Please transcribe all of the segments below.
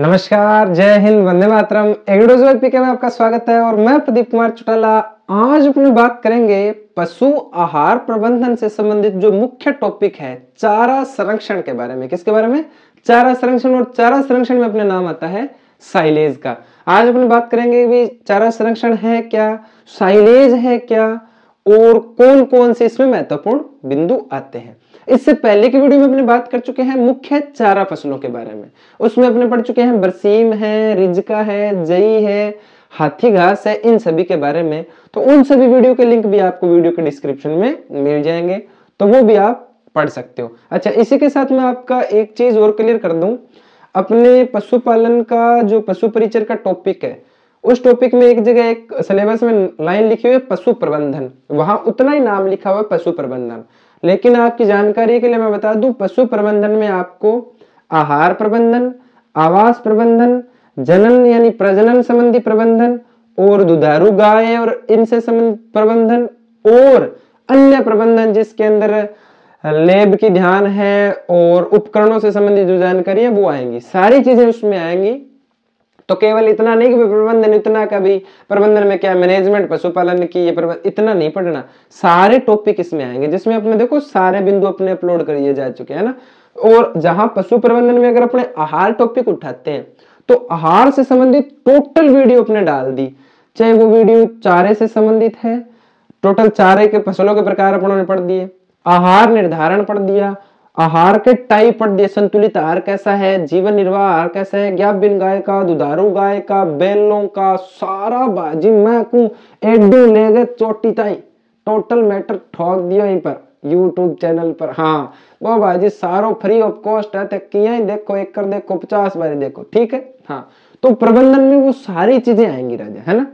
नमस्कार जय हिंद वंदे मातरम व्यक्ति के में आपका स्वागत है और मैं प्रदीप कुमार चौटाला आज अपनी बात करेंगे पशु आहार प्रबंधन से संबंधित जो मुख्य टॉपिक है चारा संरक्षण के बारे में किसके बारे में चारा संरक्षण और चारा संरक्षण में अपने नाम आता है साइलेज का आज अपने बात करेंगे भी चारा संरक्षण है क्या साइलेज है क्या और कौन कौन से इसमें महत्वपूर्ण बिंदु आते हैं इससे पहले की वीडियो में अपने बात कर चुके हैं मुख्य चारा फसलों के बारे में उसमें अपने पढ़ चुके हैं बरसीम है रिजका है जई है हाथी घास है इन सभी के बारे में तो उन सभी वीडियो के लिंक भी आपको वीडियो के डिस्क्रिप्शन में मिल जाएंगे तो वो भी आप पढ़ सकते हो अच्छा इसी के साथ मैं आपका एक चीज और क्लियर कर दूं अपने पशुपालन का जो पशु परिचर का टॉपिक है उस टॉपिक में एक जगह एक सिलेबस में लाइन लिखी हुई है पशु प्रबंधन वहां उतना ही नाम लिखा हुआ है पशु प्रबंधन लेकिन आपकी जानकारी के लिए मैं बता दूं पशु प्रबंधन में आपको आहार प्रबंधन आवास प्रबंधन जनन यानी प्रजनन संबंधी प्रबंधन और दुधारू गाय और इनसे संबंधित प्रबंधन और अन्य प्रबंधन जिसके अंदर लेब की ध्यान है और उपकरणों से संबंधित जो जानकारी है वो आएंगी सारी चीजें उसमें आएंगी तो केवल इतना नहीं कि प्रबंधन इतना का भी प्रबंधन में क्या मैनेजमेंट पशुपालन की ये इतना नहीं पढ़ना सारे टॉपिक इसमें आएंगे जिसमें अपने देखो सारे बिंदु अपने अपलोड करिए जा चुके हैं ना और जहां पशु प्रबंधन में अगर अपने आहार टॉपिक उठाते हैं तो आहार से संबंधित टोटल वीडियो अपने डाल दी चाहे वो वीडियो चारे से संबंधित है टोटल चारे के फसलों के प्रकार अपनों ने पढ़ दिए आहार निर्धारण पढ़ दिया आहार के टाइप और संतुलित आहार कैसा है जीवन निर्वाह आहार कैसा है क्या बिन गाय का दुधारू गाय का बैलों का सारा बाजी मैं कू एडू ले गए चोटी ताई टोटल मैटर ठोक दिया यहीं पर यूट्यूब चैनल पर हाँ वो भाजी सारो फ्री ऑफ कॉस्ट है तक तो किया ही देखो एक कर देखो पचास बार देखो ठीक है हाँ तो प्रबंधन में वो सारी चीजें आएंगी राजा है ना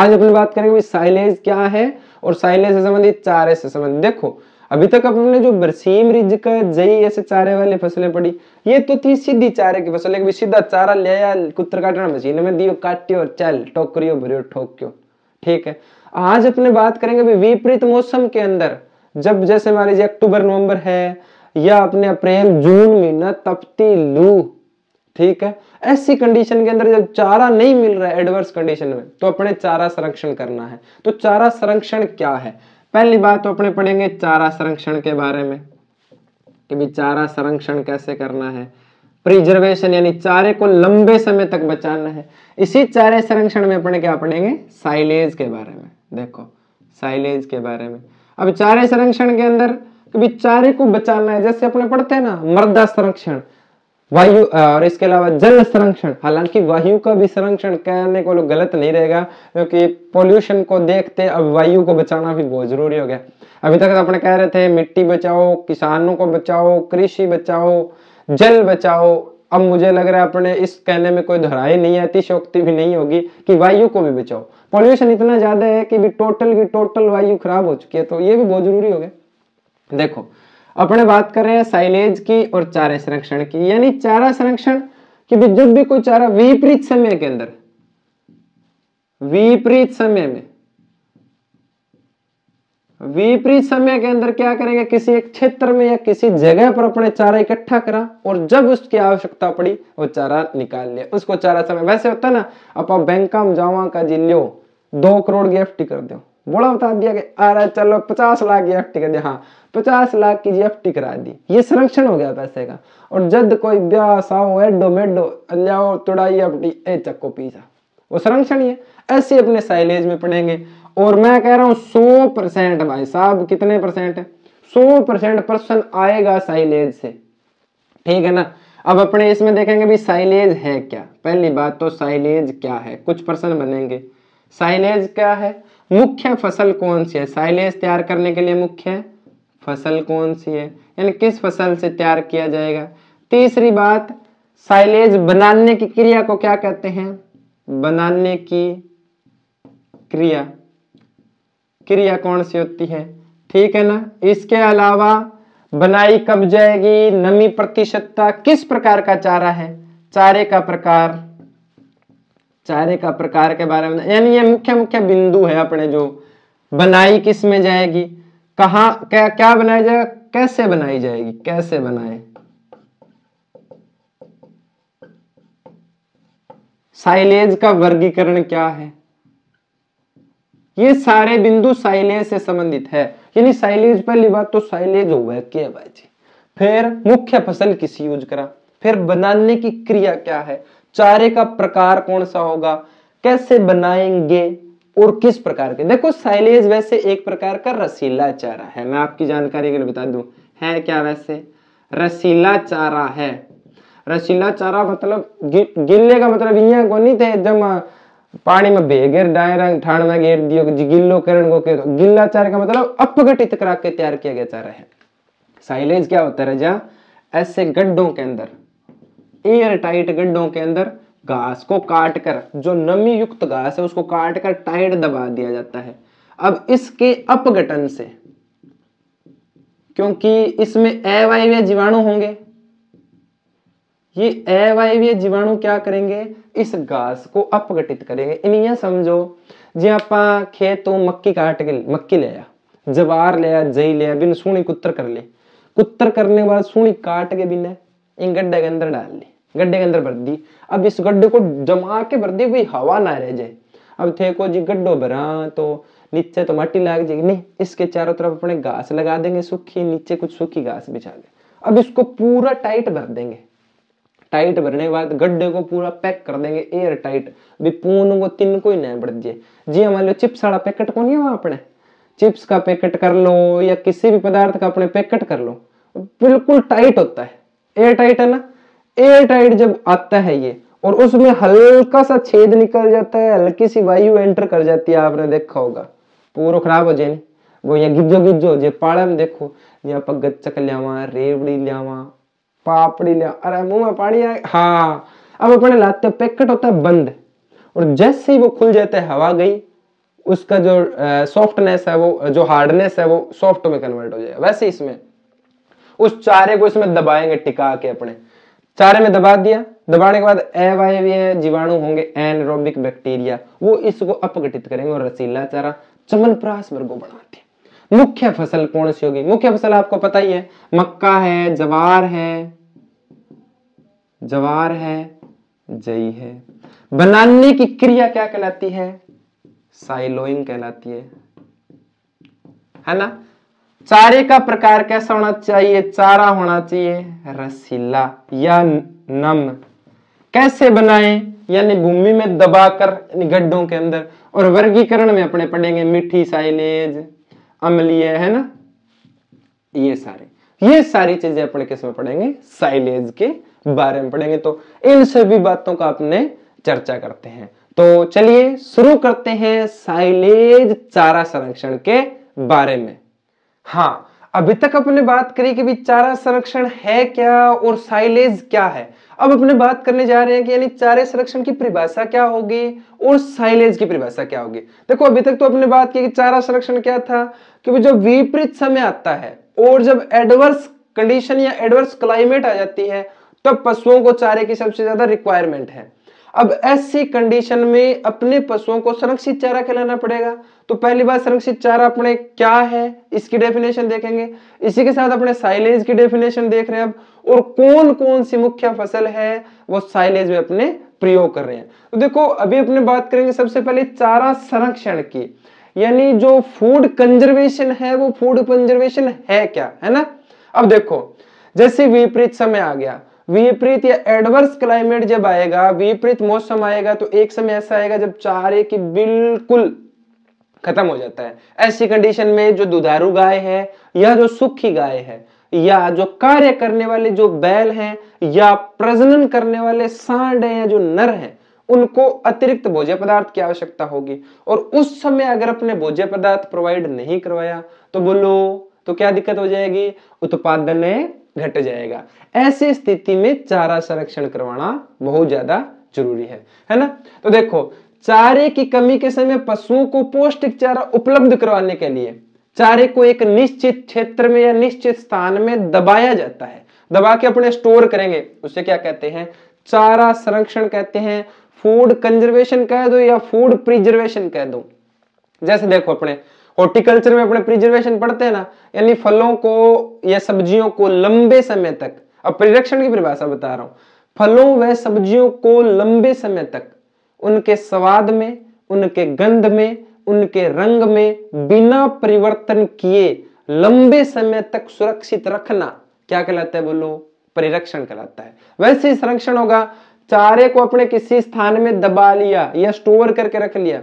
आज अपनी बात करेंगे साइलेज क्या है और साइलेज से संबंधित चार से संबंधित देखो अभी तक अपने जो बरसीम रिजक जई ऐसे चारे वाले फसलें पड़ी ये तो थी सीधी चारे की फसल लेकिन सीधा चारा ले आया कुत्र काटना मशीन में दियो काटियो और चल टोकरियो भरियो ठोक्यो ठीक है आज अपने बात करेंगे विपरीत मौसम के अंदर जब जैसे मान लीजिए अक्टूबर नवंबर है या अपने अप्रैल जून महीना तपती लू ठीक है ऐसी कंडीशन के अंदर जब चारा नहीं मिल रहा है एडवर्स कंडीशन में तो अपने चारा संरक्षण करना है तो चारा संरक्षण क्या है पहली बात तो अपने पढ़ेंगे चारा संरक्षण के बारे में कि भी चारा संरक्षण कैसे करना है प्रिजर्वेशन यानी चारे को लंबे समय तक बचाना है इसी चारे संरक्षण में अपने क्या पढ़ेंगे साइलेज के बारे में देखो साइलेज के बारे में अब चारे संरक्षण के अंदर कभी चारे को बचाना है जैसे अपने पढ़ते हैं ना मृदा संरक्षण वायु और इसके अलावा जल संरक्षण हालांकि वायु का भी संरक्षण कहने को गलत नहीं रहेगा क्योंकि पोल्यूशन को देखते अब वायु को बचाना भी बहुत जरूरी हो गया अभी तक अपने कह रहे थे मिट्टी बचाओ किसानों को बचाओ कृषि बचाओ जल बचाओ अब मुझे लग रहा है अपने इस कहने में कोई दोहराई नहीं है अतिशोक्ति भी नहीं होगी कि वायु को भी बचाओ पॉल्यूशन इतना ज्यादा है कि भी टोटल की टोटल वायु खराब हो चुकी है तो ये भी बहुत जरूरी हो गया देखो अपने बात कर रहे हैं साइलेज की और चारा संरक्षण की यानी चारा संरक्षण कि भी जब भी कोई चारा विपरीत समय के अंदर विपरीत समय में विपरीत समय के अंदर क्या करेंगे किसी एक क्षेत्र में या किसी जगह पर अपने चारा इकट्ठा करा और जब उसकी आवश्यकता पड़ी वो चारा निकाल लिया उसको चारा समय वैसे होता है ना आप बैंक जावा का जी लियो दो करोड़ की एफ कर दो बड़ा बता दिया कि अरे चलो पचास लाख एफ टी कर दिया हाँ पचास लाख की जी एफ टी करा दी ये संरक्षण हो गया पैसे का और जद कोई ब्यास आओ एडो मेडो लियाओ तुड़ाई एफ टी ए चक्को पीसा वो संरक्षण ही है ऐसे अपने साइलेज में पढ़ेंगे और मैं कह रहा हूँ सौ परसेंट भाई साहब कितने परसेंट है सौ परसेंट पर्सन आएगा साइलेज से ठीक है ना अब अपने इसमें देखेंगे भी साइलेज है क्या पहली बात तो साइलेज क्या है कुछ पर्सन बनेंगे साइलेज क्या है मुख्य फसल कौन सी है साइलेंस तैयार करने के लिए मुख्य फसल कौन सी है यानी किस फसल से तैयार किया जाएगा तीसरी बात साइलेज बनाने की क्रिया को क्या कहते हैं बनाने की क्रिया क्रिया कौन सी होती है ठीक है ना इसके अलावा बनाई कब जाएगी नमी प्रतिशतता किस प्रकार का चारा है चारे का प्रकार चारे का प्रकार के बारे में यानी ये मुख्य मुख्य बिंदु है अपने जो बनाई किस में जाएगी कहा क्या क्या बनाया जाएगा कैसे बनाई जाएगी कैसे बनाए साइलेज का वर्गीकरण क्या है ये सारे बिंदु साइलेज से संबंधित है यानी साइलेज पहली बात तो साइलेज गया क्या भाई जी फिर मुख्य फसल किस यूज करा फिर बनाने की क्रिया क्या है चारे का प्रकार कौन सा होगा कैसे बनाएंगे और किस प्रकार के देखो साइलेज वैसे एक प्रकार का रसीला चारा है मैं आपकी जानकारी के लिए बता दूं है क्या वैसे रसीला चारा है रसीला चारा मतलब गि, गिल्ले का मतलब यह को नहीं थे जब पानी में भेगर डायरा ठाण में घेर दियो गिल्लो करण को के गिल्ला चारा का मतलब अपघटित करा के तैयार किया गया चारा है साइलेज क्या होता है राजा ऐसे गड्ढों के अंदर एयर टाइट गड्ढों के अंदर घास को काट कर जो नमी युक्त घास है उसको काट कर टाइट दबा दिया जाता है अब इसके अपघटन से क्योंकि इसमें अवायवीय जीवाणु होंगे ये अवायवीय जीवाणु क्या करेंगे इस घास को अपघटित करेंगे इन यह समझो जी आप खेत तो मक्की काट के मक्की आया जवार लिया जई लिया बिन सूणी कुत्तर कर ले कुत्तर करने के बाद सूणी काट के बिना इन गड्ढे के अंदर डाल ली गड्ढे के अंदर भर दी अब इस गड्ढे को जमा के भर दी भाई हवा ना रह जाए अब थे को जी गड्ढो भरा तो नीचे तो मट्टी लग जाएगी नहीं इसके चारों तरफ अपने घास लगा देंगे सूखी नीचे कुछ सूखी घास बिछा दे अब इसको पूरा टाइट भर देंगे टाइट भरने के बाद गड्ढे को पूरा पैक कर देंगे एयर टाइट भी पून को तीन को ही नहीं बढ़ दिए जी मान लो चिप्स वाला पैकेट को नहीं वहां अपने चिप्स का पैकेट कर लो या किसी भी पदार्थ का अपने पैकेट कर लो बिल्कुल टाइट होता है एयर टाइट है ना एयर टाइट जब आता है ये और उसमें हल्का सा छेद निकल जाता है हल्की सी वायु एंटर कर जाती है आपने देखा होगा पूरा खराब हो जाए वो यहाँ गिज्जो गिज्जो हो पाड़ा में देखो यहाँ पर गच्चक लिया रेवड़ी लिया पापड़ी लिया अरे मुंह में पानी आ हाँ अब अपने लाते पैकेट होता है बंद और जैसे ही वो खुल जाता है हवा गई उसका जो सॉफ्टनेस है वो जो हार्डनेस है वो सॉफ्ट में कन्वर्ट हो जाएगा वैसे इसमें उस चारे को इसमें दबाएंगे टिका के अपने चारे में दबा दिया दबाने के बाद अवायवीय जीवाणु होंगे एनरोबिक बैक्टीरिया वो इसको अपघटित करेंगे और रसीला चारा चमनप्रास वर्गो बनाते हैं मुख्य फसल कौन सी होगी मुख्य फसल आपको पता ही है मक्का है जवार है जवार है जई है बनाने की क्रिया क्या कहलाती है साइलोइंग कहलाती है है ना चारे का प्रकार कैसा होना चाहिए चारा होना चाहिए रसीला या नम कैसे बनाए यानी भूमि में दबाकर गड्ढों के अंदर और वर्गीकरण में अपने पढ़ेंगे मीठी साइलेज अम्लीय है ना ये सारे ये सारी चीजें अपने किसमें पढ़ेंगे साइलेज के बारे में पढ़ेंगे तो इन सभी बातों का अपने चर्चा करते हैं तो चलिए शुरू करते हैं साइलेज चारा संरक्षण के बारे में हाँ अभी तक अपने बात करी कि भी चारा संरक्षण है क्या और साइलेज क्या है अब अपने बात करने जा रहे हैं कि यानी चारे संरक्षण की परिभाषा क्या होगी और साइलेज की परिभाषा क्या होगी देखो अभी तक तो अपने बात की कि चारा संरक्षण क्या था क्योंकि जब विपरीत समय आता है और जब एडवर्स कंडीशन या एडवर्स क्लाइमेट आ जाती है तब तो पशुओं को चारे की सबसे ज्यादा रिक्वायरमेंट है अब ऐसी कंडीशन में अपने पशुओं को संरक्षित चारा खिलाना पड़ेगा तो पहली बात संरक्षित चारा अपने क्या है इसकी डेफिनेशन देखेंगे इसी के साथ अपने साइलेज की डेफिनेशन देख रहे हैं अब और कौन कौन सी मुख्य फसल है वो साइलेज में अपने प्रयोग कर रहे हैं तो देखो अभी अपने बात करेंगे सबसे पहले चारा संरक्षण की यानी जो फूड कंजर्वेशन है वो फूड कंजर्वेशन है क्या है ना अब देखो जैसे विपरीत समय आ गया विपरीत या एडवर्स क्लाइमेट जब आएगा विपरीत मौसम आएगा तो एक समय ऐसा आएगा जब चारे की बिल्कुल खत्म हो जाता है ऐसी कंडीशन में जो दुधारू गाय है या जो सुखी गाय है या जो कार्य करने वाले जो बैल हैं या प्रजनन करने वाले सांड हैं या जो नर हैं उनको अतिरिक्त भोज्य पदार्थ की आवश्यकता होगी और उस समय अगर अपने भोज्य पदार्थ प्रोवाइड नहीं करवाया तो बोलो तो क्या दिक्कत हो जाएगी उत्पादन घट जाएगा ऐसी स्थिति में चारा संरक्षण करवाना बहुत ज्यादा जरूरी है है ना तो देखो चारे की कमी के समय पशुओं को पौष्टिक चारा उपलब्ध करवाने के लिए चारे को एक निश्चित क्षेत्र में या निश्चित स्थान में दबाया जाता है दबा के अपने स्टोर करेंगे उसे क्या कहते हैं चारा संरक्षण कहते हैं फूड कंजर्वेशन कह दो या फूड प्रिजर्वेशन कह दो जैसे देखो अपने हॉर्टिकल्चर में अपने प्रिजर्वेशन पढ़ते हैं ना यानी फलों को या सब्जियों को लंबे समय तक अब परिरक्षण की परिभाषा बता रहा हूं फलों व सब्जियों को लंबे समय तक उनके स्वाद में उनके गंध में उनके रंग में बिना परिवर्तन किए लंबे समय तक सुरक्षित रखना क्या कहलाता है बोलो परिरक्षण कहलाता है वैसे ही संरक्षण होगा चारे को अपने किसी स्थान में दबा लिया या स्टोर करके रख लिया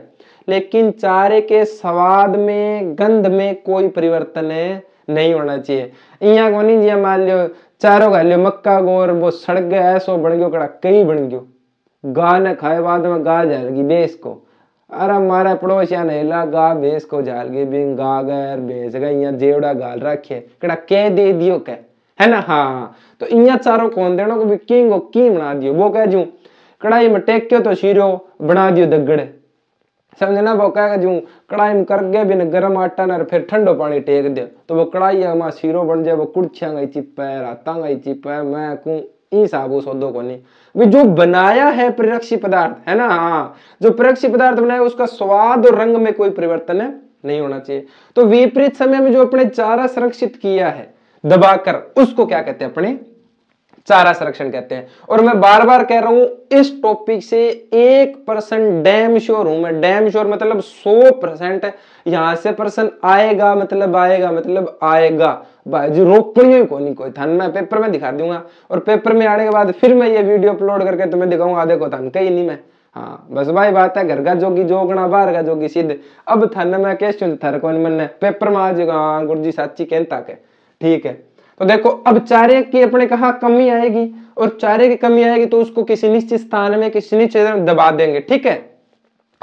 लेकिन चारे के स्वाद में गंध में कोई परिवर्तन है नहीं होना चाहिए इया को नहीं जी मान लियो चारो खा लियो मक्का गोर वो सड़क गया सो बन गयो कड़ा कई बन गयो गा ने खाए बाद में गा जाएगी बेस को अरे हमारा पड़ोसिया नहला गा बेस को जाल गई बिन गा गए बेस गए यहाँ जेवड़ा गाल रखे कड़ा कह दे दियो कह है ना हाँ तो इया चारो कौन देना को भी किंग की बना दियो वो कह जू कड़ाई में टेक्यो तो शीरो बना दियो दगड़ समझना वो कह जू कढ़ाई में कर गए बिन गर्म आटा ना फिर ठंडो पानी टेक दे तो वो कढ़ाई है मां सीरो बन जाए वो कुर्छियां गई चिप है रातां गई चिप है मैं कू ई साबो सौदो को नहीं भी जो बनाया है प्ररक्षी पदार्थ है ना हाँ जो प्ररक्षी पदार्थ बनाया उसका स्वाद और रंग में कोई परिवर्तन है नहीं होना चाहिए तो विपरीत समय में जो अपने चारा संरक्षित किया है दबाकर उसको क्या कहते हैं अपने चारा संरक्षण कहते हैं और मैं बार बार कह रहा हूं इस टॉपिक से एक परसेंट डैम श्योर हूं मैं डैम श्योर मतलब सौ परसेंट यहां से परसेंट आएगा मतलब आएगा मतलब आएगा बाजी रोकनी को नहीं कोई थान मैं पेपर में दिखा दूंगा और पेपर में आने के बाद फिर मैं ये वीडियो अपलोड करके तुम्हें दिखाऊंगा देखो धन कहीं नहीं मैं हाँ बस भाई बात है घर का जोगी जोगना बाहर का जोगी सिद्ध अब थन में क्वेश्चन थर कौन मन पेपर में आ जाएगा हाँ गुरु जी साची कहता के ठीक है तो देखो अब चारे की अपने कहा कमी आएगी और चारे की कमी आएगी तो उसको किसी निश्चित स्थान में किसी निश्चित में दबा देंगे ठीक है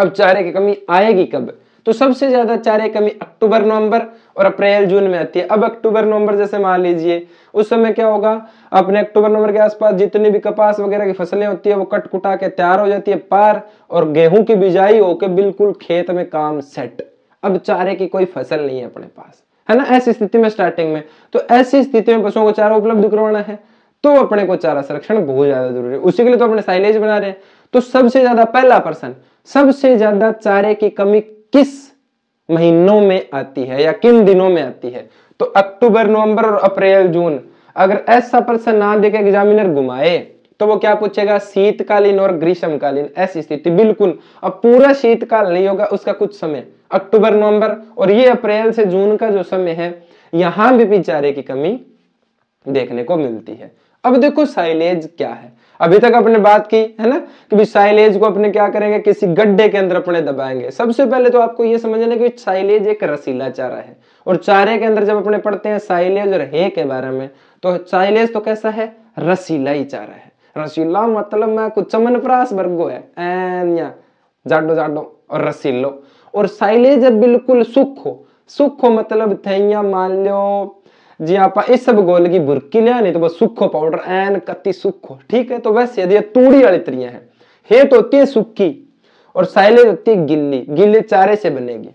अब चारे की कमी आएगी कब तो सबसे ज्यादा चारे कमी अक्टूबर नवंबर और अप्रैल जून में आती है अब अक्टूबर नवंबर जैसे मान लीजिए उस समय क्या होगा अपने अक्टूबर नवंबर के आसपास जितनी भी कपास वगैरह की फसलें होती है वो कट कुटा के तैयार हो जाती है पार और गेहूं की बिजाई होके बिल्कुल खेत में काम सेट अब चारे की कोई फसल नहीं है अपने पास है ना ऐसी स्थिति में स्टार्टिंग में तो ऐसी स्थिति में पशुओं को चारा उपलब्ध करवाना है तो अपने को चारा संरक्षण बहुत ज्यादा जरूरी है उसी के लिए तो अपने साइलेज बना रहे हैं तो सबसे ज्यादा पहला पर्सन सबसे ज्यादा चारे की कमी किस महीनों में आती है या किन दिनों में आती है तो अक्टूबर नवंबर और अप्रैल जून अगर ऐसा पर्सन ना देखे एग्जामिनर घुमाए तो वो क्या पूछेगा शीतकालीन और ग्रीष्मकालीन ऐसी स्थिति बिल्कुल अब पूरा शीतकाल नहीं होगा उसका कुछ समय अक्टूबर नवंबर और ये अप्रैल से जून का जो समय है यहां भी बिचारे की कमी देखने को मिलती है अब देखो साइलेज क्या है अभी तक अपने बात की है ना कि भी साइलेज को अपने क्या करेंगे किसी गड्ढे के अंदर अपने दबाएंगे सबसे पहले तो आपको यह समझना कि साइलेज एक रसीला चारा है और चारे के अंदर जब अपने पढ़ते हैं साइलेज और हे के बारे में तो साइलेज तो कैसा है रसीला ही चारा है रसीला मतलब मैं कुछ चमन परास वर्गो है एनिया जाडो जाडो और रसीलो और साइलेज बिल्कुल सुख हो सुख हो मतलब थैया मान लो जी आप इस सब गोल की बुरकी लिया नहीं तो बस सुखो पाउडर एन कति सुखो ठीक है तो वैसे यदि तूड़ी वाली त्रिया है हेत तो होती है सुखी और साइलेज होती है गिल्ली गिल्ली चारे से बनेगी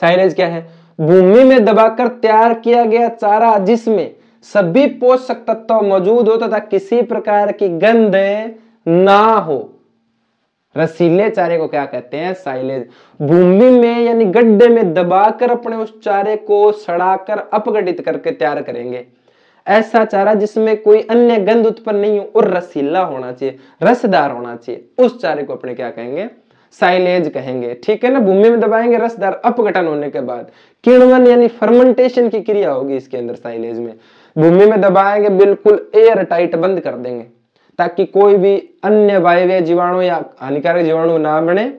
साइलेज क्या है भूमि में दबाकर तैयार किया गया चारा जिसमें सभी पोषक तत्व मौजूद हो तथा किसी प्रकार की गंध ना हो रसीले चारे को क्या कहते हैं साइलेज भूमि में यानी गड्ढे में दबाकर अपने उस चारे को सड़ाकर अपगठित करके तैयार करेंगे ऐसा चारा जिसमें कोई अन्य गंध उत्पन्न नहीं हो और रसीला होना चाहिए रसदार होना चाहिए उस चारे को अपने क्या कहेंगे साइलेज कहेंगे ठीक है ना भूमि में दबाएंगे रसदार अपघटन होने के बाद किणवन यानी फर्मेंटेशन की क्रिया होगी इसके अंदर साइलेज में भूमि में दबाएंगे बिल्कुल एयर टाइट बंद कर देंगे ताकि कोई भी अन्य वायव्य जीवाणु या हानिकारक जीवाणु ना बने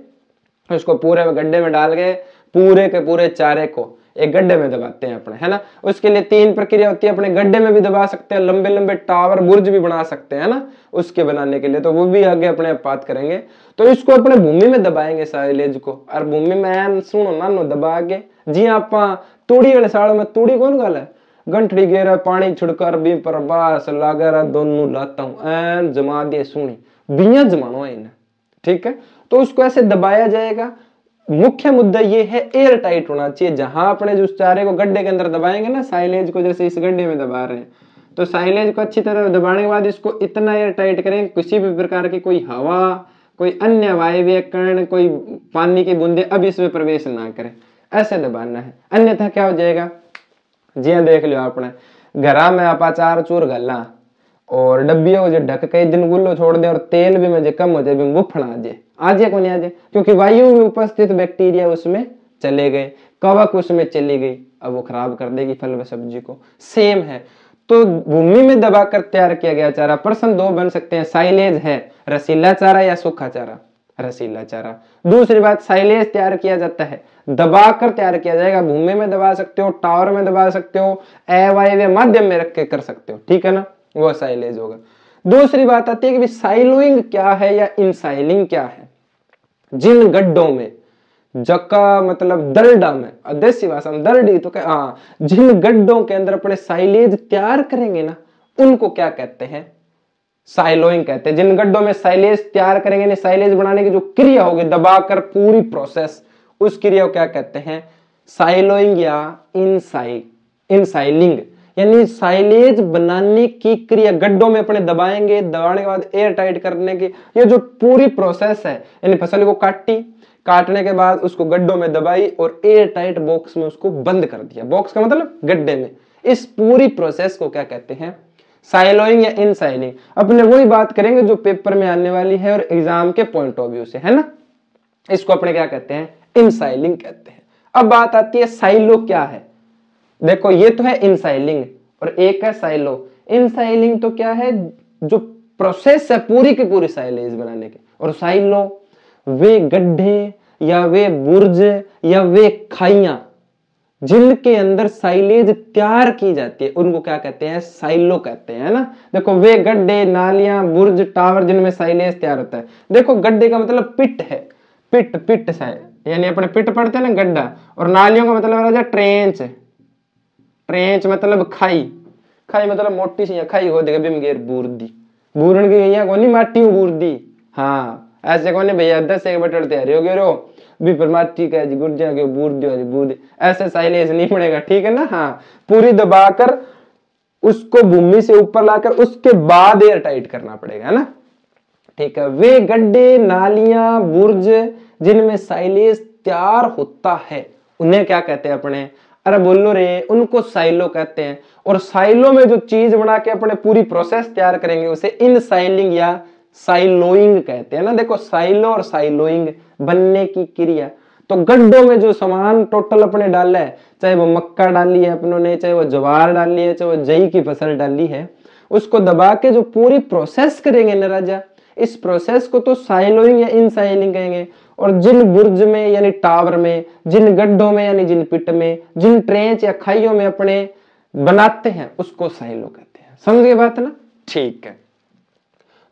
उसको पूरे गड्ढे में डाल के पूरे के पूरे चारे को एक गड्ढे में दबाते हैं अपने है ना उसके लिए तीन प्रक्रिया होती है अपने गड्ढे में भी दबा सकते हैं लंबे लंबे टावर बुर्ज भी बना सकते हैं ना उसके बनाने के लिए तो वो भी आगे अपने बात करेंगे तो इसको अपने भूमि में दबाएंगे साइलेज को और भूमि में सुनो ना नो दबा के जी आप हाँ, तूड़ी वाले साड़ में तूड़ी कौन गाल है गंठड़ी गेरा पानी छुड़कर भी प्रभास लागर दोनों लाता हूं एन जमा दे सुनी बिया जमाना है इन्हें ठीक है तो उसको ऐसे दबाया जाएगा मुख्य मुद्दा ये है एयर टाइट होना चाहिए जहां अपने जो चारे को गड्ढे के अंदर दबाएंगे ना साइलेज को जैसे इस गड्ढे में दबा रहे हैं तो साइलेज को अच्छी तरह दबाने के बाद इसको इतना एयर टाइट करें किसी भी प्रकार की कोई हवा कोई अन्य वायव्य कर्ण कोई पानी की बूंदे अब इसमें प्रवेश ना करें ऐसे दबाना है अन्यथा क्या हो जाएगा जी देख लियो आपने घर में आप चार चूर घला और डब्बियों को जो ढक के दिन गुल्लो छोड़ दे और तेल भी मुझे कम हो जाए भी आ जाए को नहीं आ जाए क्योंकि वायु में उपस्थित बैक्टीरिया उसमें चले गए कवक उसमें चली गई अब वो खराब कर देगी फल व सब्जी को सेम है तो भूमि में दबाकर तैयार किया गया चारा प्रश्न दो बन सकते हैं साइलेज है रसीला चारा या सूखा चारा रसीला चारा दूसरी बात साइलेज तैयार किया जाता है दबा कर तैयार किया जाएगा भूमि में दबा सकते हो टावर में दबा सकते हो ए अवायव्य माध्यम में रख के कर सकते हो ठीक है ना वो साइलेज होगा दूसरी बात आती है कि साइलोइंग क्या है या इनसाइलिंग क्या है जिन गड्ढों में जका मतलब दरडा में देसी भाषा में दरडी तो हाँ जिन गड्ढों के अंदर अपने साइलेज तैयार करेंगे ना उनको क्या कहते हैं साइलोइंग कहते हैं जिन गड्ढों में साइलेज तैयार करेंगे ने साइलेज बनाने की जो क्रिया होगी दबाकर पूरी प्रोसेस उस क्रिया को क्या कहते हैं साइलोइंग या इनसाइल इनसाइलिंग यानी साइलेज बनाने की क्रिया गड्ढों में अपने दबाएंगे दबाने के बाद एयर टाइट करने की ये जो पूरी प्रोसेस है यानी फसल को काटी काटने के बाद उसको गड्ढों में दबाई और एयर टाइट बॉक्स में उसको बंद कर दिया बॉक्स का मतलब गड्ढे में इस पूरी प्रोसेस को क्या कहते हैं साइलोइंग या इन साइलिंग अपने वही बात करेंगे जो पेपर में आने वाली है और एग्जाम के पॉइंट ऑफ व्यू से है ना इसको अपने क्या कहते हैं इनसाइलिंग कहते हैं अब बात आती है साइलो क्या है देखो ये तो है इनसाइलिंग और एक है साइलो इनसाइलिंग तो क्या है जो प्रोसेस है पूरी की पूरी साइलेज बनाने के और साइलो वे गड्ढे या वे बुर्ज या वे खाइया जिनके अंदर साइलेज तैयार की जाती है उनको क्या कहते हैं साइलो कहते हैं ना देखो वे गड्ढे नालियां बुर्ज टावर जिनमें साइलेज तैयार होता है देखो गड्ढे का मतलब पिट है पिट पिट सा यानी अपने पिट पड़ते हैं ना गड्ढा और नालियों का मतलब राजा ट्रेंच ट्रेंच मतलब खाई खाई मतलब मोटी सी खाई हो देगा बिमगेर बूर्दी बूरण की गैया कौन माटी बूर्दी हाँ ऐसे कौन है भैया दस एक बटर तैयारी हो गए विपरमात ठीक है जी गुर्जा के बूर्ज हरी ऐसे साइलेज नहीं पड़ेगा ठीक है ना हाँ पूरी दबाकर उसको भूमि से ऊपर लाकर उसके बाद एयर टाइट करना पड़ेगा है ना ठीक है वे गड्ढे नालियां बुर्ज जिनमें साइलेज तैयार होता है उन्हें क्या कहते हैं अपने अरे बोलो रे उनको साइलो कहते हैं और साइलो में जो चीज बना के अपने पूरी प्रोसेस तैयार करेंगे उसे इन साइलिंग या साइलोइंग कहते हैं ना देखो साइलो और साइलोइंग बनने की क्रिया तो गड्ढों में जो सामान टोटल अपने डाला है चाहे वो मक्का डाली है अपनों ने चाहे वो ज्वार डाली है चाहे वो जई की फसल डाली है उसको दबा के जो पूरी प्रोसेस करेंगे ना राजा इस प्रोसेस को तो साइलोइंग या इन कहेंगे और जिन बुर्ज में यानी टावर में जिन गड्ढों में यानी जिन पिट में जिन ट्रेंच या खाइयों में अपने बनाते हैं उसको साइलो कहते हैं समझे बात ना ठीक है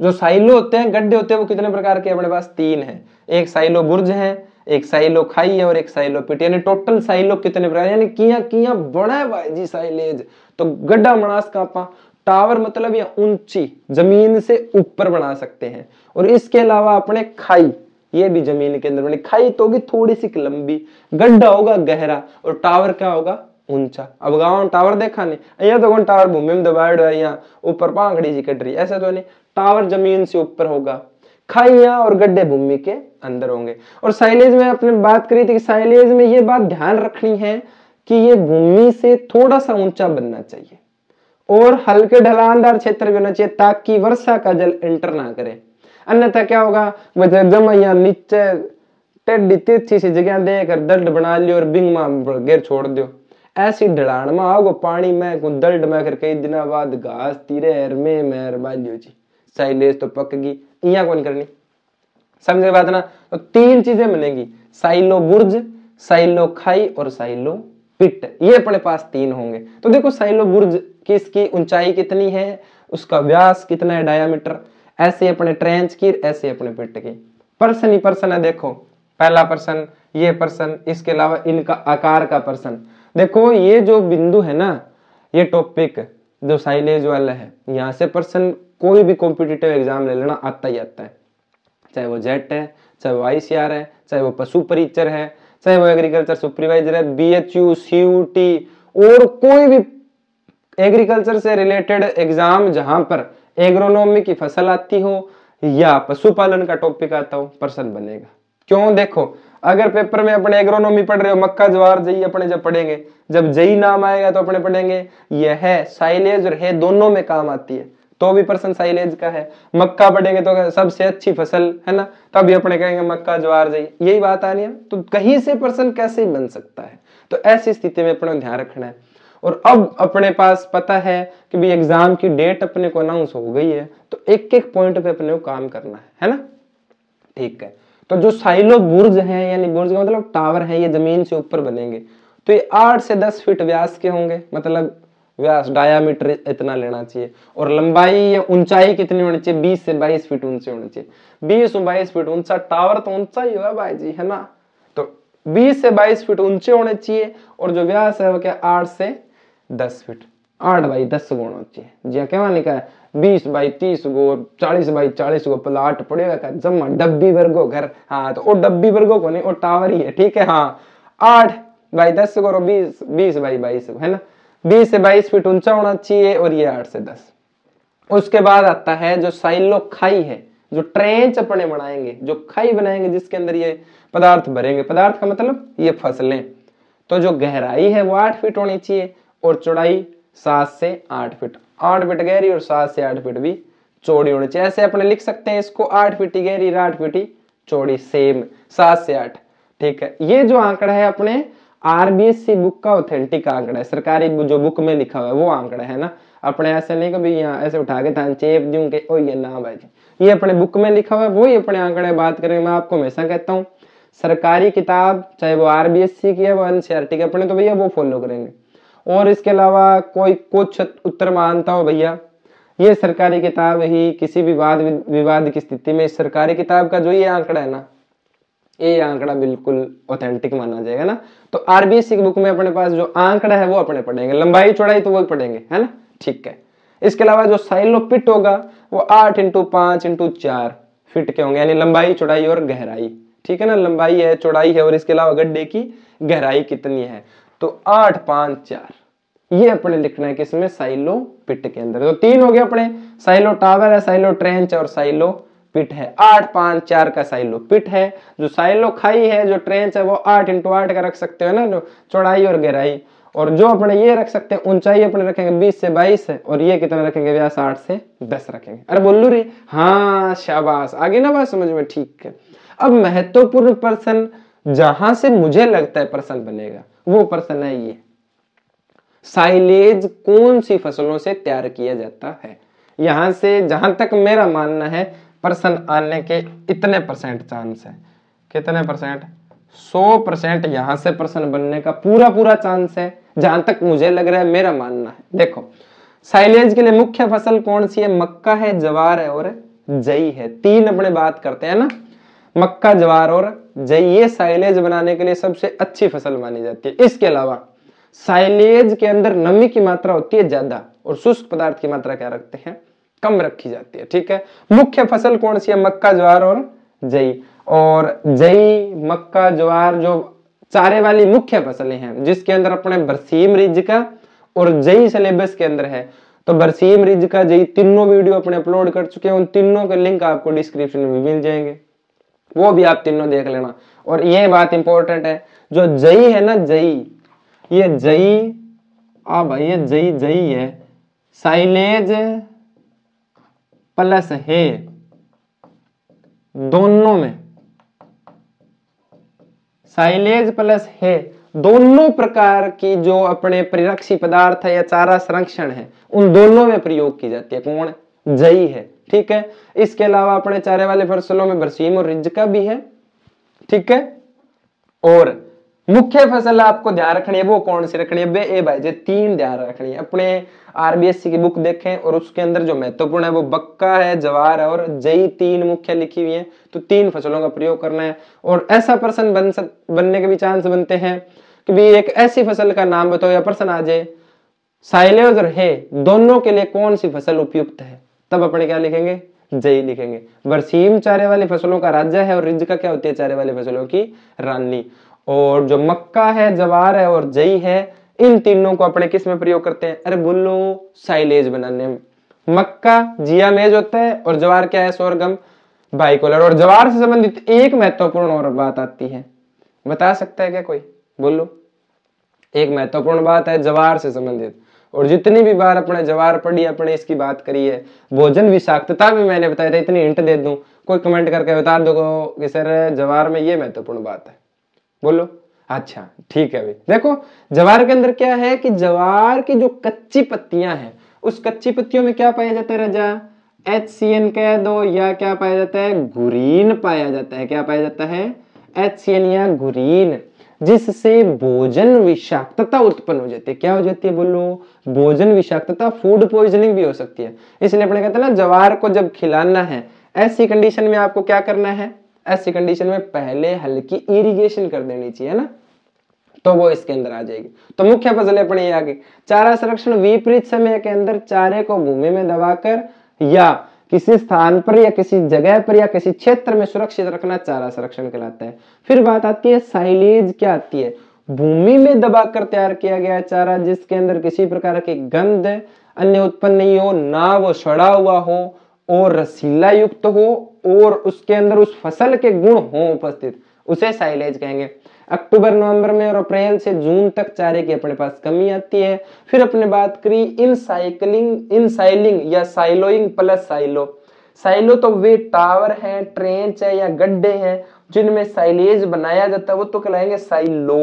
जो साइलो होते हैं गड्ढे होते हैं वो कितने प्रकार के अपने पास तीन है एक साइलो बुर्ज है एक साइलो खाई है और एक साइलो पिट यानी टोटल साइलो कितने प्रकार यानी किया किया बड़ा है भाई जी साइलेज तो गड्ढा मणास कापा टावर मतलब ये ऊंची जमीन से ऊपर बना सकते हैं और इसके अलावा अपने खाई ये भी जमीन के अंदर बनी खाई तो होगी थोड़ी सी लंबी गड्ढा होगा गहरा और टावर क्या होगा ऊंचा अब गाँव टावर देखा नहीं अहियाँ तो कौन टावर भूमि में दबाड़ है यहाँ ऊपर पाखड़ी जी कट रही ऐसा तो नहीं टावर जमीन से ऊपर होगा खाइया और गड्ढे भूमि के अंदर होंगे और साइलेज में आपने बात करी थी कि साइलेज में ये बात ध्यान रखनी है कि ये भूमि से थोड़ा सा ऊंचा बनना चाहिए और हल्के ढलानदार क्षेत्र भी होना चाहिए ताकि वर्षा का जल एंटर ना करे अन्यथा क्या होगा मतलब जमा या नीचे टेडी तिरछी सी जगह देकर दर्द बना लियो और बिंग में घेर छोड़ दो ऐसी ढलान में आगो पानी में कुंदल डमा कर कई दिन बाद घास तीरे हर में मेहर बांधियो जी साइलेज तो पक गई इया कौन करनी समझे बात ना तो तीन चीजें मिलेंगी साइलो बुर्ज साइलो खाई और साइलो पिट ये अपने पास तीन होंगे तो देखो साइलो बुर्ज की इसकी ऊंचाई कितनी है उसका व्यास कितना है डायामीटर ऐसे अपने ट्रेंच की ऐसे अपने पिट की पर्सन ही पर्सन है देखो पहला पर्सन ये पर्सन इसके अलावा इनका आकार का पर्सन देखो ये जो बिंदु है ना ये टॉपिक जो साइलेज वाला है यहाँ से पर्सन कोई भी कॉम्पिटिटिव एग्जाम ले लेना आता ही आता है चाहे वो जेट है चाहे वो आई है चाहे वो पशु परिचर है चाहे वो एग्रीकल्चर सुपरवाइजर है B H U C U T और कोई भी एग्रीकल्चर से रिलेटेड एग्जाम जहां पर एग्रोनॉमी की फसल आती हो या पशुपालन का टॉपिक आता हो पर्सन बनेगा क्यों देखो अगर पेपर में अपने एग्रोनॉमी पढ़ रहे हो मक्का ज्वार जई अपने जब पढ़ेंगे जब जई नाम आएगा तो अपने पढ़ेंगे यह है साइलेज और है दोनों में काम आती है तो भी परसेंट साइलेज का है मक्का पढ़ेंगे तो सबसे अच्छी फसल है ना तभी अपने कहेंगे मक्का ज्वार जई यही बात आ रही है तो कहीं से परसेंट कैसे बन सकता है तो ऐसी स्थिति में अपने ध्यान रखना है और अब अपने पास पता है कि भी एग्जाम की डेट अपने को अनाउंस हो गई है तो एक एक पॉइंट पे अपने को काम करना है है ना ठीक है तो जो साइलो बुर्ज है यानी बुर्ज का मतलब टावर है ये जमीन से ऊपर बनेंगे तो ये आठ से दस फीट व्यास के होंगे मतलब व्यास डायामीटर इतना लेना चाहिए और लंबाई या ऊंचाई कितनी होनी चाहिए बीस से बाईस फीट ऊंचे होनी चाहिए बीस और बाईस फीट ऊंचा टावर तो ऊंचा ही होगा भाई जी है ना तो बीस से बाईस फीट ऊंचे होने चाहिए और जो व्यास है वो क्या आठ से दस फीट आठ बाई दस गुण होती हाँ, है जी क्या मालिका है बीस बाई तीस गो चालीस बाई चालीस गो प्लाट पड़े हुआ था जमा डब्बी वर्गो घर हाँ तो वो डब्बी वर्गो को नहीं वो टावर ही है ठीक है हाँ आठ बाई दस गो और बीस बीस बाई बाईस है ना बीस से बाईस फीट ऊंचा होना चाहिए और ये आठ से दस उसके बाद आता है जो साइलो खाई है जो ट्रेंच अपने बनाएंगे जो खाई बनाएंगे जिसके अंदर ये पदार्थ भरेंगे पदार्थ का मतलब ये फसलें तो जो गहराई है वो आठ फीट होनी चाहिए और चौड़ाई सात से आठ फीट आठ फीट गहरी और सात से आठ फीट भी चौड़ी होनी चाहिए ऐसे अपने लिख सकते हैं इसको आठ फीट गहरी और आठ फीट चौड़ी सेम सात से आठ ठीक है ये जो आंकड़ा है अपने आरबीएससी बुक का ऑथेंटिक आंकड़ा है सरकारी जो बुक में लिखा हुआ है वो आंकड़ा है ना अपने ऐसे नहीं कभी यहाँ ऐसे उठा के था चेप दूं के ओ ये ना भाई ये अपने बुक में लिखा हुआ है वही अपने आंकड़े बात करें मैं आपको हमेशा कहता हूँ सरकारी किताब चाहे वो आरबीएससी की है वो एनसीआरटी की अपने तो भैया वो फॉलो करेंगे और इसके अलावा कोई कुछ उत्तर मानता हो भैया ये सरकारी किताब ही किसी भी वाद विवाद की स्थिति में सरकारी किताब का जो ये आंकड़ा है ना ये आंकड़ा बिल्कुल ऑथेंटिक माना जाएगा ना तो आरबीएससी की बुक में अपने पास जो आंकड़ा है वो अपने पढ़ेंगे लंबाई चौड़ाई तो वो पढ़ेंगे है ना ठीक है इसके अलावा जो साइलो पिट होगा वो आठ इंटू पांच इंटू चार फिट के होंगे यानी लंबाई चौड़ाई और गहराई ठीक है ना लंबाई है चौड़ाई है और इसके अलावा गड्ढे की गहराई कितनी है तो आठ पांच चार ये अपने लिखना है किसमें साइलो पिट के अंदर तो तीन हो गए अपने साइलो टावर है साइलो ट्रेंच और साइलो पिट है आठ पांच चार का साइलो पिट है जो साइलो खाई है जो ट्रेंच है वो आठ इंटू आठ का रख सकते हो ना जो चौड़ाई और गहराई और जो अपने ये रख सकते हैं ऊंचाई अपने रखेंगे 20 से 22 है और ये कितना रखेंगे व्यास 8 से 10 रखेंगे अरे बोलू रे हाँ शाबाश आगे ना बात समझ में ठीक है अब महत्वपूर्ण प्रश्न जहां से मुझे लगता है प्रश्न बनेगा वो प्रश्न है ये साइलेज कौन सी फसलों से तैयार किया जाता है यहां से जहां तक मेरा मानना है प्रश्न आने के इतने परसेंट चांस है कितने परसेंट सौ परसेंट यहां से प्रश्न बनने का पूरा पूरा चांस है जहां तक मुझे लग रहा है मेरा मानना है देखो साइलेज के लिए मुख्य फसल कौन सी है मक्का है जवार है और जई है तीन अपने बात करते हैं ना मक्का जवार और जई ये साइलेज बनाने के लिए सबसे अच्छी फसल मानी जाती है इसके अलावा साइलेज के अंदर नमी की मात्रा होती है ज्यादा और शुष्क पदार्थ की मात्रा क्या रखते हैं कम रखी जाती है ठीक है मुख्य फसल कौन सी है मक्का ज्वार और जई और जई मक्का ज्वार जो चारे वाली मुख्य फसलें हैं जिसके अंदर अपने बरसीम रिज का और जई सिलेबस के अंदर है तो बरसीम रिज का जई तीनों वीडियो अपने अपलोड कर चुके हैं उन तीनों के लिंक आपको डिस्क्रिप्शन में मिल जाएंगे वो भी आप तीनों देख लेना और ये बात इंपॉर्टेंट है जो जई है ना जई ये जई आ भाई ये जई जई है साइलेज प्लस हे दोनों में साइलेज प्लस हे दोनों प्रकार की जो अपने परिरक्षी पदार्थ है या चारा संरक्षण है उन दोनों में प्रयोग की जाती है कौन जई है ठीक है इसके अलावा अपने चारे वाले फसलों में बरसीम और रिज का भी है ठीक है और मुख्य फसल आपको ध्यान रखनी है वो कौन सी रखनी है बे ए भाई जी तीन ध्यान रखनी है अपने आरबीएससी की बुक देखें और उसके अंदर जो महत्वपूर्ण है वो बक्का है जवार है और जई तीन मुख्य लिखी हुई है तो तीन फसलों का प्रयोग करना है और ऐसा प्रश्न बन सक बनने के भी चांस बनते हैं कि भी एक ऐसी फसल का नाम बताओ या प्रश्न आ जाए साइलेज और हे दोनों के लिए कौन सी फसल उपयुक्त है तब अपने क्या लिखेंगे जई लिखेंगे बरसीम चारे वाली फसलों का राज्य है और रिज का क्या होती है चारे वाली फसलों की रानी और जो मक्का है जवार है और जई है इन तीनों को अपने किस में प्रयोग करते हैं अरे बोलो साइलेज बनाने में मक्का जिया मेज होता है और जवार क्या है सोरगम बाइकोलर और जवार से संबंधित एक महत्वपूर्ण और बात आती है बता सकता है क्या कोई बोलो एक महत्वपूर्ण बात है जवार से संबंधित और जितनी भी बार अपने जवार पढ़ी अपने इसकी बात करी है भोजन विषाक्तता भी मैंने बताया था इतनी हिंट दे दूं कोई कमेंट करके बता दो कि सर जवार में ये महत्वपूर्ण बात है बोलो अच्छा ठीक है भाई देखो जवार के अंदर क्या है कि जवार की जो कच्ची पत्तियां हैं उस कच्ची पत्तियों में क्या पाया जाता है राजा एच सी एन कह दो या क्या पाया जाता है गुरीन पाया जाता है क्या पाया जाता है एच सी एन या गुरीन जिससे भोजन विषाक्तता उत्पन्न हो जाती है क्या हो जाती है बोलो भोजन विषाक्तता फूड पॉइजनिंग भी हो सकती है इसलिए अपने कहते हैं ना जवार को जब खिलाना है ऐसी कंडीशन में आपको क्या करना है ऐसी कंडीशन में पहले हल्की इरिगेशन कर देनी चाहिए ना तो वो इसके अंदर आ जाएगी तो मुख्य फसलें अपने आगे चारा संरक्षण विपरीत समय के अंदर चारे को भूमि में दबाकर या किसी स्थान पर या किसी जगह पर या किसी क्षेत्र में सुरक्षित रखना चारा संरक्षण कहलाता है फिर बात आती है साइलेज क्या आती है भूमि में दबाकर तैयार किया गया चारा जिसके अंदर किसी प्रकार के गंध अन्य उत्पन्न नहीं हो ना वो सड़ा हुआ हो और रसीला युक्त हो और उसके अंदर उस फसल के गुण हो उपस्थित उसे साइलेज कहेंगे अक्टूबर नवंबर में और अप्रैल से जून तक चारे की अपने पास कमी आती है फिर अपने बात करी इन साइकिलिंग इन साइलिंग या साइलोइंग प्लस साइलो साइलो तो वे टावर हैं ट्रेंच है या गड्ढे हैं जिनमें साइलेज बनाया जाता है वो तो कहलाएंगे साइलो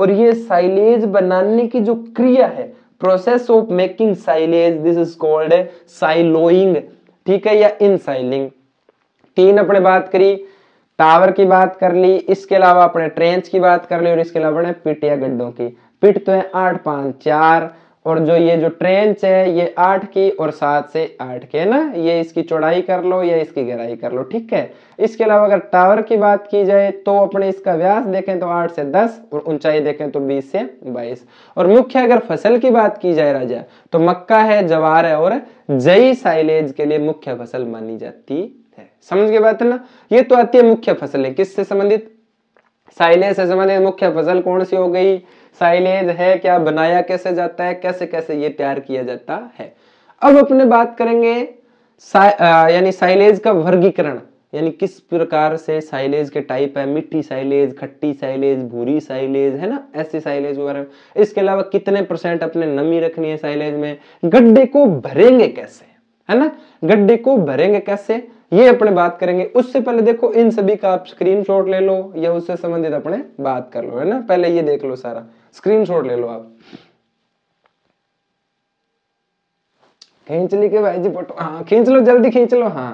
और ये साइलेज बनाने की जो क्रिया है process of making silage this is called siloing ठीक है या इनसाइलिंग तीन अपने बात करी टावर की बात कर ली इसके अलावा अपने ट्रेंच की बात कर ली और इसके अलावा अपने पिट या गड्ढों की पिट तो है आठ पांच चार और जो ये जो ट्रेंच है ये आठ की और सात से आठ के ना ये इसकी चौड़ाई कर लो या इसकी गहराई कर लो ठीक है इसके अलावा अगर टावर की बात की जाए तो अपने इसका व्यास देखें तो आठ से दस और ऊंचाई देखें तो बीस से बाईस और मुख्य अगर फसल की बात की जाए राजा तो मक्का है जवार है और जई साइलेज के लिए मुख्य फसल मानी जाती है समझ के बात है ना ये तो आती है मुख्य है किससे संबंधित साइलेज से संबंधित मुख्य फसल कौन सी हो गई साइलेज है क्या बनाया कैसे जाता है कैसे कैसे ये तैयार किया जाता है अब अपने बात करेंगे सा, यानी साइलेज का वर्गीकरण यानी किस प्रकार से साइलेज के टाइप है मिट्टी साइलेज खट्टी साइलेज भूरी साइलेज है ना ऐसी साइलेज वगैरह इसके अलावा कितने परसेंट अपने नमी रखनी है साइलेज में गड्ढे को भरेंगे कैसे है ना गड्ढे को भरेंगे कैसे ये अपने बात करेंगे उससे पहले देखो इन सभी का आप स्क्रीनशॉट ले लो या उससे संबंधित अपने बात कर लो है ना पहले ये देख लो सारा स्क्रीनशॉट ले लो आप खींच ली के भाई जी फोटो हाँ खींच लो जल्दी खींच लो हाँ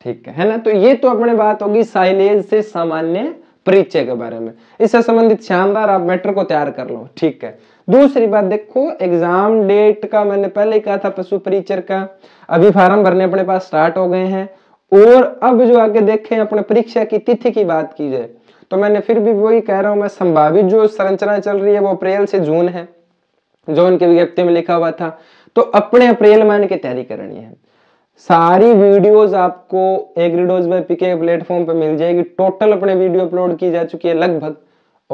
ठीक है है ना तो ये तो अपने बात होगी साइलेज से सामान्य परिचय के बारे में इससे संबंधित शानदार आप मैटर को तैयार कर लो ठीक है दूसरी बात देखो एग्जाम डेट का मैंने पहले ही कहा था पशु परिचर का अभी फार्म भरने अपने पास स्टार्ट हो गए हैं और अब जो आगे देखें अपने परीक्षा की तिथि की बात की जाए तो मैंने फिर भी वही कह रहा हूँ मैं संभावित जो संरचना चल रही है वो अप्रैल से जून है जो उनके विज्ञप्ति में लिखा हुआ था तो अपने अप्रैल महीने की तैयारी करनी है सारी वीडियोस आपको एग्रीडोज बाय पीके प्लेटफॉर्म पर मिल जाएगी टोटल अपने वीडियो अपलोड की जा चुकी है लगभग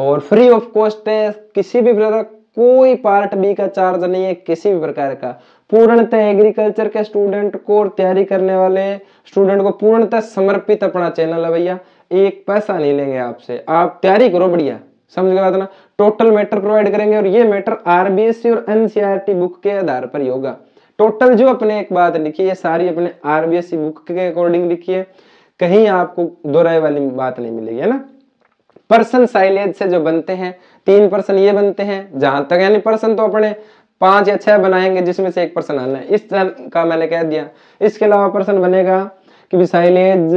और फ्री ऑफ कॉस्ट है किसी भी प्रकार कोई पार्ट बी का चार्ज नहीं है किसी भी प्रकार का पूर्णतः एग्रीकल्चर के स्टूडेंट को और तैयारी करने वाले स्टूडेंट को पूर्णतः समर्पित अपना चैनल है भैया एक पैसा नहीं लेंगे आपसे आप तैयारी करो बढ़िया समझ गया ना टोटल मैटर प्रोवाइड करेंगे और ये मैटर आरबीएससी और एनसीईआरटी बुक e के आधार पर ही होगा टोटल जो अपने एक बात लिखी है सारी अपने आरबीएससी बुक के अकॉर्डिंग लिखी है कहीं आपको दोहराए वाली बात नहीं मिलेगी है ना पर्सन साइलेज से जो बनते हैं तीन पर्सन ये बनते हैं जहां तक यानी पर्सन तो अपने पांच या छह बनाएंगे जिसमें से एक पर्सन आना है इस तरह का मैंने कह दिया इसके अलावा पर्सन बनेगा कि साइलेज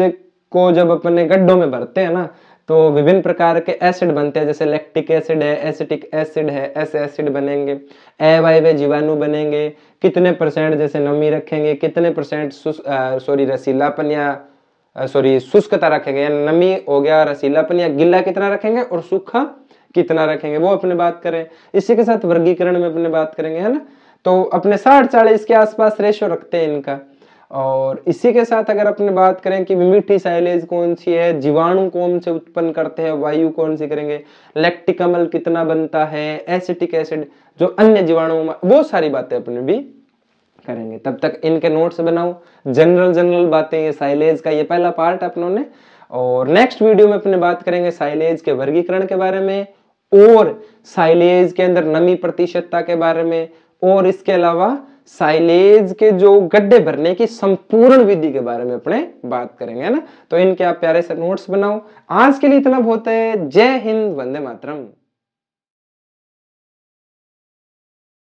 को जब अपने गड्ढों में भरते हैं ना तो विभिन्न प्रकार के एसिड बनते हैं जैसे लैक्टिक एसिड है एसिटिक एसिड है ऐसे एसिड बनेंगे ए वे जीवाणु बनेंगे कितने परसेंट जैसे नमी रखेंगे कितने परसेंट सॉरी रसीलापन या सॉरी शुष्कता रखेंगे या नमी हो गया रसीलापन या गिल्ला कितना रखेंगे और सूखा कितना रखेंगे वो अपने बात करें इसी के साथ वर्गीकरण में अपने बात करेंगे है ना तो अपने साठ चालीस के आसपास रेशो रखते हैं इनका और इसी के साथ अगर अपने बात करें कि विमिठी साइलेज कौन सी है जीवाणु कौन से उत्पन्न करते हैं वायु कौन सी करेंगे लैक्टिक अमल कितना बनता है एसिटिक एसिड जो अन्य जीवाणु वो सारी बातें अपने भी करेंगे तब तक इनके नोट्स बनाओ जनरल जनरल बातें ये साइलेज का ये पहला पार्ट अपनों ने और नेक्स्ट वीडियो में अपने बात करेंगे साइलेज के वर्गीकरण के बारे में और साइलेज के अंदर नमी प्रतिशतता के बारे में और इसके अलावा साइलेज के जो गड्ढे भरने की संपूर्ण विधि के बारे में अपने बात करेंगे है ना तो इनके आप प्यारे से नोट्स बनाओ आज के लिए इतना बहुत है जय हिंद वंदे मातरम